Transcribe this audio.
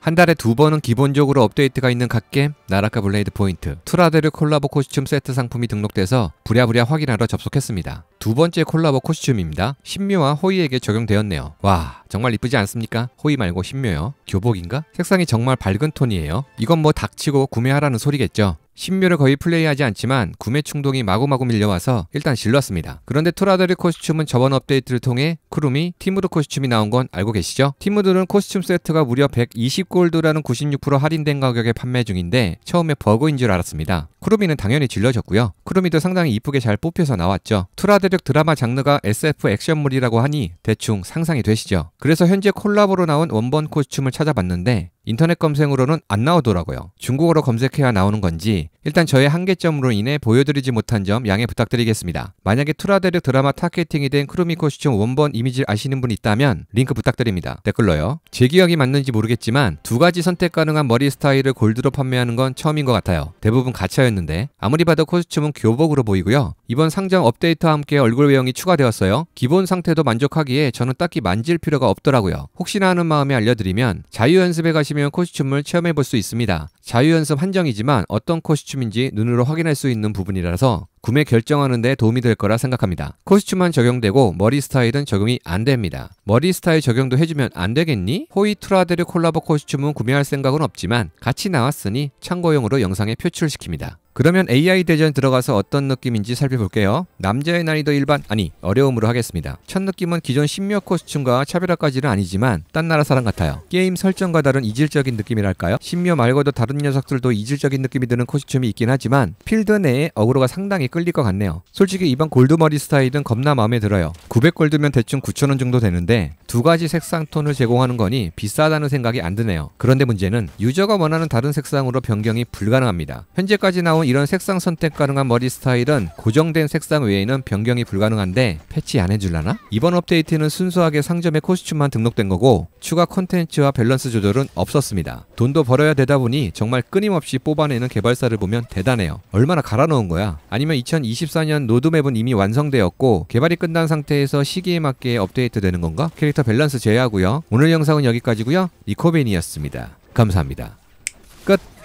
한 달에 두 번은 기본적으로 업데이트가 있는 각게 나라카 블레이드 포인트, 투라데르 콜라보 코스튬 세트 상품이 등록돼서 부랴부랴 확인하러 접속했습니다. 두 번째 콜라보 코스튬입니다. 신묘와 호이에게 적용되었네요. 와 정말 이쁘지 않습니까? 호이 말고 신묘요. 교복인가? 색상이 정말 밝은 톤이에요. 이건 뭐 닥치고 구매하라는 소리겠죠. 신묘를 거의 플레이하지 않지만 구매 충동이 마구마구 밀려와서 일단 질렀습니다. 그런데 토라다리 코스튬은 저번 업데이트를 통해 크루미 티무드 코스튬이 나온 건 알고 계시죠? 티무드는 코스튬 세트가 무려 120골드라는 96% 할인된 가격에 판매 중인데 처음에 버그인 줄 알았습니다. 크루미는 당연히 질러졌고요. 크루미도 상당히 이쁘게 잘 뽑혀서 나왔죠. 투라대륙 드라마 장르가 SF 액션물이라고 하니 대충 상상이 되시죠. 그래서 현재 콜라보로 나온 원본 코스튬을 찾아봤는데 인터넷 검색으로는 안 나오더라고요. 중국어로 검색해야 나오는 건지 일단 저의 한계점으로 인해 보여드리지 못한 점 양해 부탁드리겠습니다. 만약에 투라데르 드라마 타케팅이된 크루미코 시청 원본 이미지를 아시는 분 있다면 링크 부탁드립니다. 댓글로요. 제 기억이 맞는지 모르겠지만 두 가지 선택 가능한 머리 스타일을 골드로 판매하는 건 처음인 것 같아요. 대부분 가차였는데 아무리 봐도 코스튬은 교복으로 보이고요. 이번 상장 업데이트와 함께 얼굴 외형이 추가되었어요. 기본 상태도 만족하기에 저는 딱히 만질 필요가 없더라고요. 혹시나 하는 마음에 알려드리면 자유 연습에 가시면 코스튬을 체험해 볼 수 있습니다. 자유 연습 한정이지만 어떤 코스튬 춤인지 눈으로 확인할 수 있는 부분이라서 구매 결정하는 데 도움이 될 거라 생각합니다. 코스튬만 적용되고 머리 스타일은 적용이 안 됩니다. 머리 스타일 적용도 해주면 안 되겠니? 호이 트라데르 콜라보 코스튬은 구매할 생각은 없지만 같이 나왔으니 참고용으로 영상에 표출시킵니다. 그러면 AI 대전 들어가서 어떤 느낌인지 살펴볼게요. 남자의 난이도 일반, 아니, 어려움으로 하겠습니다. 첫 느낌은 기존 심묘 코스튬과 차별화까지는 아니지만, 딴 나라 사람 같아요. 게임 설정과 다른 이질적인 느낌이랄까요? 심묘 말고도 다른 녀석들도 이질적인 느낌이 드는 코스튬이 있긴 하지만, 필드 내에 어그로가 상당히 끌릴 것 같네요. 솔직히 이번 골드머리 스타일은 겁나 마음에 들어요. 900골드면 대충 9,000원 정도 되는데 두 가지 색상 톤을 제공하는 거니 비싸다는 생각이 안 드네요. 그런데 문제는 유저가 원하는 다른 색상으로 변경이 불가능합니다. 현재까지 나온 이런 색상 선택 가능한 머리 스타일은 고정된 색상 외에는 변경이 불가능한데 패치 안 해줄라나? 이번 업데이트는 순수하게 상점의 코스튬만 등록된 거고 추가 컨텐츠와 밸런스 조절은 없었습니다. 돈도 벌어야 되다 보니 정말 끊임없이 뽑아내는 개발사를 보면 대단해요. 얼마나 갈아놓은 거야? 아니면 2024년 노드맵은 이미 완성되었고 개발이 끝난 상태에서 시기에 맞게 업데이트되는 건가? 캐릭터 밸런스 제외하고요. 오늘 영상은 여기까지고요. 이코빈이었습니다 감사합니다. 끝!